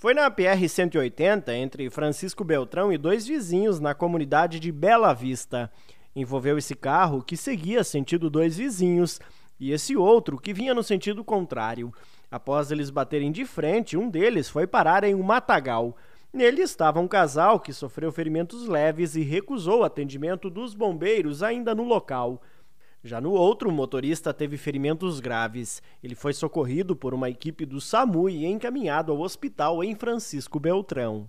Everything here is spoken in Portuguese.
Foi na PR-180, entre Francisco Beltrão e dois vizinhos na comunidade de Bela Vista. Envolveu esse carro que seguia sentido dois vizinhos e esse outro que vinha no sentido contrário. Após eles baterem de frente, um deles foi parar em um matagal. Nele estava um casal que sofreu ferimentos leves e recusou atendimento dos bombeiros ainda no local. Já no outro, o motorista teve ferimentos graves. Ele foi socorrido por uma equipe do SAMU e encaminhado ao hospital em Francisco Beltrão.